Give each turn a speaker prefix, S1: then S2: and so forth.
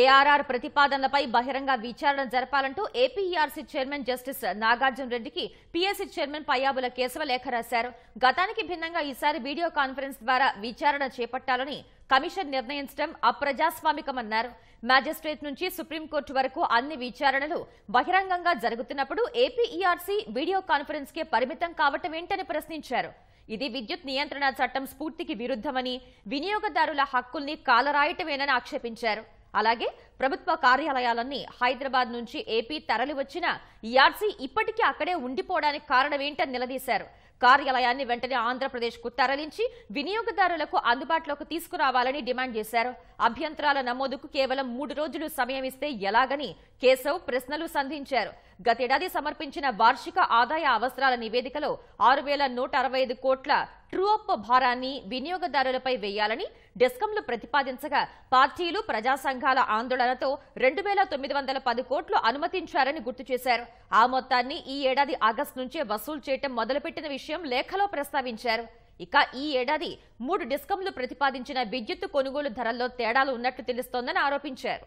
S1: ARR ప్రతిపాదనలపై బహిరంగ విచారణ జరపాలంటూ ఏపీఈఆర్సీ చైర్మన్ జస్టిస్ నాగార్జున రెడ్డికి పీఎస్సీ చైర్మన్ పయ్యాబుల కేశవ లేఖ రాశారు గతానికి భిన్నంగా ఈసారి వీడియో కాన్ఫరెన్స్ ద్వారా విచారణ చేపట్టాలని కమిషన్ నిర్ణయించడం అప్రజాస్వామికమన్నారు మ్యాజిస్ట్రేట్ నుంచి సుప్రీంకోర్టు వరకు అన్ని విచారణలు బహిరంగంగా జరుగుతున్నప్పుడు ఏపీఈఆర్సీ వీడియో కాన్ఫరెన్స్కే పరిమితం కావటం ఏంటని ప్రశ్నించారు ఇది విద్యుత్ నియంత్రణ చట్టం స్ఫూర్తికి విరుద్ధమని వినియోగదారుల హక్కుల్ని కాలరాయటమేనని ఆక్షేపించారు అలాగే ప్రభుత్వ కార్యాలయాలన్నీ హైదరాబాద్ నుంచి ఏపీ తరలివచ్చిన యాడ్సీ ఇప్పటికీ అక్కడే ఉండిపోవడానికి కారణం ఏంటని నిలదీశారు కార్యాలయాన్ని వెంటనే ఆంధ్రప్రదేశ్కు తరలించి వినియోగదారులకు అందుబాటులోకి తీసుకురావాలని డిమాండ్ చేశారు అభ్యంతరాల నమోదుకు కేవలం మూడు రోజులు సమయం ఇస్తే ఎలాగని కేశవ్ ప్రశ్నలు సంధించారు గతేడాది సమర్పించిన వార్షిక ఆదాయ అవసరాల నివేదికలో ఆరు వేల నూట అరవై ఐదు కోట్ల ట్రూఅప్ భారాన్ని వినియోగదారులపై వేయాలని డెస్కంలు ప్రతిపాదించగా పార్టీలు ప్రజా సంఘాల ఆందోళనతో రెండు వేల తొమ్మిది వందల పది కోట్లు అనుమతించారని గుర్తు చేశారు ఆ మొత్తాన్ని ఈ ఏడాది ఆగస్టు నుంచే వసూలు చేయటం మొదలుపెట్టిన విషయం విషయం లేఖలో ప్రస్తావించారు ఇక ఈ ఏడాది మూడు డిస్కంలు ప్రతిపాదించిన విద్యుత్ కొనుగోలు ధరల్లో తేడాలు ఉన్నట్లు తెలుస్తోందని ఆరోపించారు